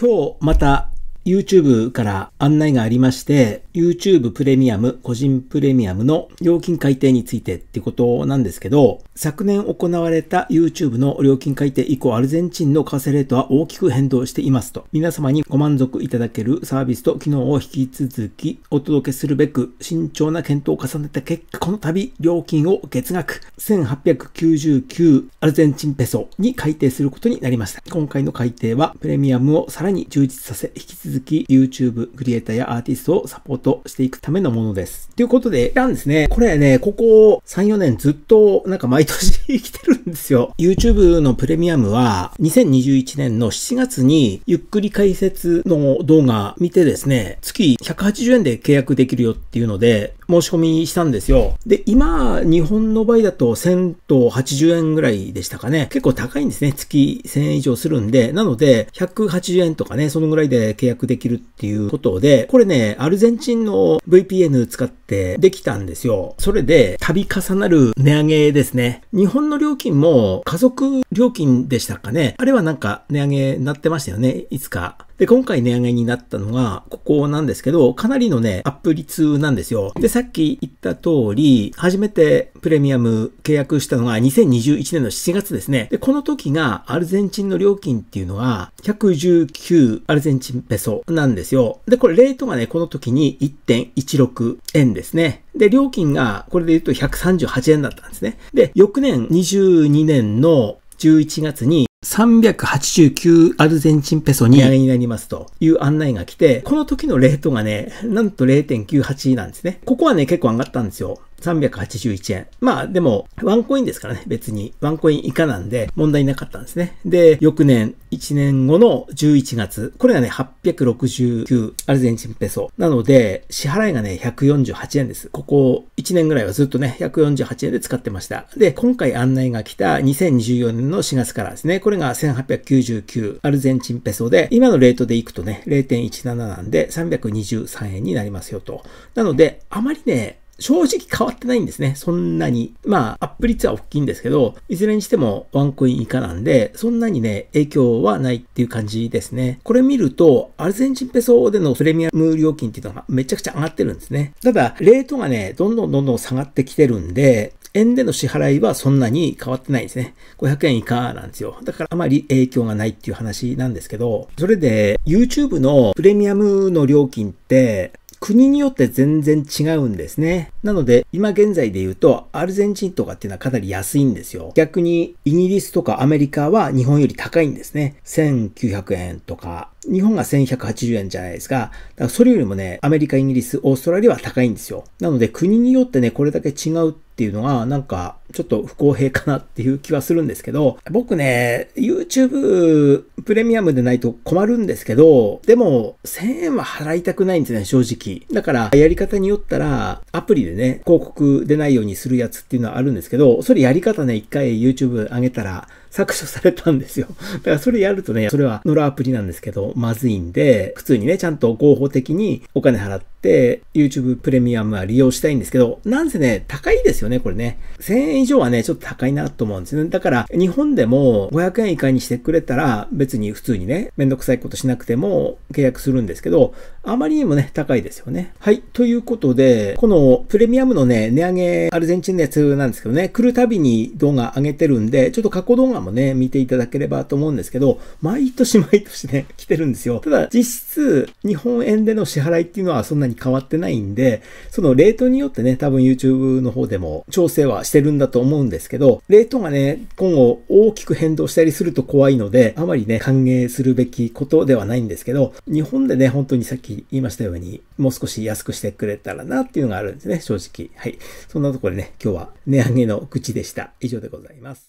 今日また YouTube から案内がありまして、YouTube プレミアム、個人プレミアムの料金改定についてってことなんですけど、昨年行われた YouTube の料金改定以降、アルゼンチンの為替レートは大きく変動していますと。皆様にご満足いただけるサービスと機能を引き続きお届けするべく、慎重な検討を重ねた結果、この度料金を月額1899アルゼンチンペソに改定することになりました。今回の改定はプレミアムをさらに充実させ、引き続き続き YouTube クリエイターやアーティストをサポートしていくためのものです。ということで、なんですね、これね、ここ3、4年ずっとなんか毎年生きてるんですよ。YouTube のプレミアムは2021年の7月にゆっくり解説の動画見てですね、月180円で契約できるよっていうので申し込みしたんですよ。で、今、日本の場合だと1000と80円ぐらいでしたかね。結構高いんですね。月1000円以上するんで。なので、180円とかね、そのぐらいで契約できるっていうことで、これね、アルゼンチンの VPN 使ってできたんですよ。それで、度重なる値上げですね。日本の料金も家族料金でしたかね。あれはなんか値上げになってましたよね。いつか。で、今回値上げになったのが、ここなんですけど、かなりのね、アップ率なんですよ。で、さっき言った通り、初めてプレミアム契約したのが2021年の7月ですね。で、この時がアルゼンチンの料金っていうのは、119アルゼンチンペソなんですよ。で、これレートがね、この時に1.16円ですね。で、料金がこれで言うと138円だったんですね。で、翌年22年の11月に389アルゼンチンペソに値上げになりますという案内が来て、この時のレートがね、なんと0.98なんですね。ここはね、結構上がったんですよ。381円。まあでも、ワンコインですからね、別に。ワンコイン以下なんで問題なかったんですね。で、翌年、1年後の11月、これがね、869アルゼンチンペソ。なので、支払いがね、148円です。ここ1年ぐらいはずっとね、148円で使ってました。で、今回案内が来た2024年の4月からですね、これが1899アルゼンチンペソで、今のレートでいくとね、0.17なんで323円になりますよと。なので、あまりね、正直変わってないんですね。そんなに。まあ、アップ率は大きいんですけど、いずれにしてもワンコイン以下なんで、そんなにね、影響はないっていう感じですね。これ見ると、アルゼンチンペソでのプレミアム料金っていうのがめちゃくちゃ上がってるんですね。ただ、レートがね、どんどんどんどん下がってきてるんで、円での支払いはそんなに変わってないんですね。500円以下なんですよ。だからあまり影響がないっていう話なんですけど、それで YouTube のプレミアムの料金って国によって全然違うんですね。なので、今現在で言うと、アルゼンチンとかっていうのはかなり安いんですよ。逆に、イギリスとかアメリカは日本より高いんですね。1900円とか、日本が1180円じゃないですか。だからそれよりもね、アメリカ、イギリス、オーストラリアは高いんですよ。なので、国によってね、これだけ違うってっていうのが、なんか、ちょっと不公平かなっていう気はするんですけど、僕ね、YouTube プレミアムでないと困るんですけど、でも、1000円は払いたくないんですね、正直。だから、やり方によったら、アプリでね、広告出ないようにするやつっていうのはあるんですけど、それやり方ね、一回 YouTube 上げたら、削除されたんですよ。だからそれやるとね、それはノラアプリなんですけど、まずいんで、普通にね、ちゃんと合法的にお金払って、YouTube プレミアムは利用したいんですけど、なんせね、高いですよね、これね。1000円以上はね、ちょっと高いなと思うんですよね。だから、日本でも500円以下にしてくれたら、別に普通にね、めんどくさいことしなくても契約するんですけど、あまりにもね、高いですよね。はい。ということで、このプレミアムのね、値上げ、アルゼンチンのやつなんですけどね、来るたびに動画上げてるんで、ちょっと過去動画かもね、見ていただければと思うんですけど、毎年毎年ね、来てるんですよ。ただ、実質、日本円での支払いっていうのはそんなに変わってないんで、そのレートによってね、多分 YouTube の方でも調整はしてるんだと思うんですけど、レートがね、今後大きく変動したりすると怖いので、あまりね、歓迎するべきことではないんですけど、日本でね、本当にさっき言いましたように、もう少し安くしてくれたらなっていうのがあるんですね、正直。はい。そんなところでね、今日は値上げの口でした。以上でございます。